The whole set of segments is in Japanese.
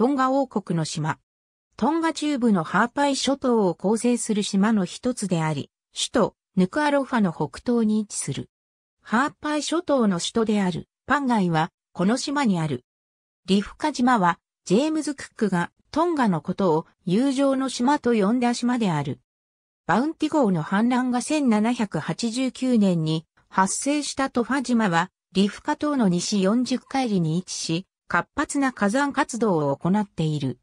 トンガ王国の島。トンガ中部のハーパイ諸島を構成する島の一つであり、首都ヌクアロファの北東に位置する。ハーパイ諸島の首都であるパンガイはこの島にある。リフカ島はジェームズ・クックがトンガのことを友情の島と呼んだ島である。バウンティ号の反乱が1789年に発生したトファ島はリフカ島の西40海里に位置し、活発な火山活動を行っている。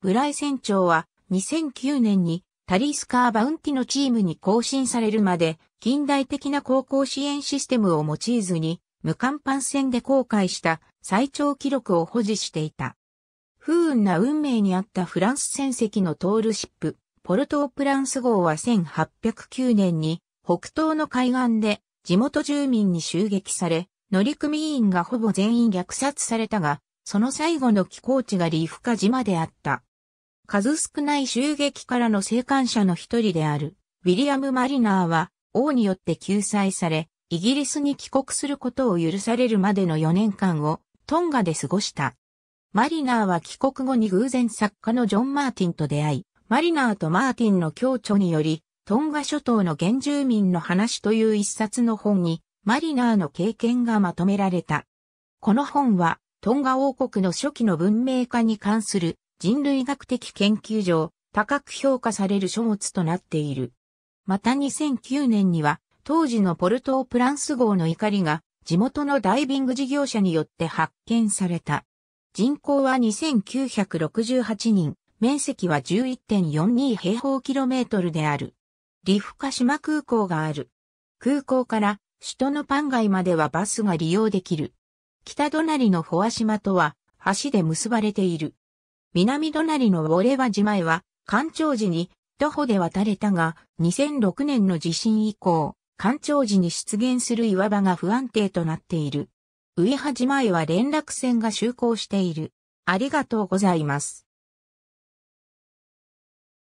ブライ船長は2009年にタリスカーバウンティのチームに更新されるまで近代的な航行支援システムを用いずに無甲板船で航海した最長記録を保持していた。不運な運命にあったフランス船籍のトールシップ、ポルトープランス号は1809年に北東の海岸で地元住民に襲撃され乗組員がほぼ全員虐殺されたが、その最後の寄港地がリーフカ島であった。数少ない襲撃からの生還者の一人である、ウィリアム・マリナーは、王によって救済され、イギリスに帰国することを許されるまでの4年間を、トンガで過ごした。マリナーは帰国後に偶然作家のジョン・マーティンと出会い、マリナーとマーティンの共著により、トンガ諸島の原住民の話という一冊の本にマリナーの経験がまとめられた。この本は、トンガ王国の初期の文明化に関する人類学的研究上、高く評価される書物となっている。また2009年には、当時のポルトープランス号の怒りが、地元のダイビング事業者によって発見された。人口は2968人、面積は11.42平方キロメートルである。リフカ島空港がある。空港から首都のパン街まではバスが利用できる。北隣のフォア島とは橋で結ばれている。南隣のウォレワ島へは、干潮時に徒歩で渡れたが、2006年の地震以降、干潮時に出現する岩場が不安定となっている。ウ上ハ島へは連絡船が就航している。ありがとうございます。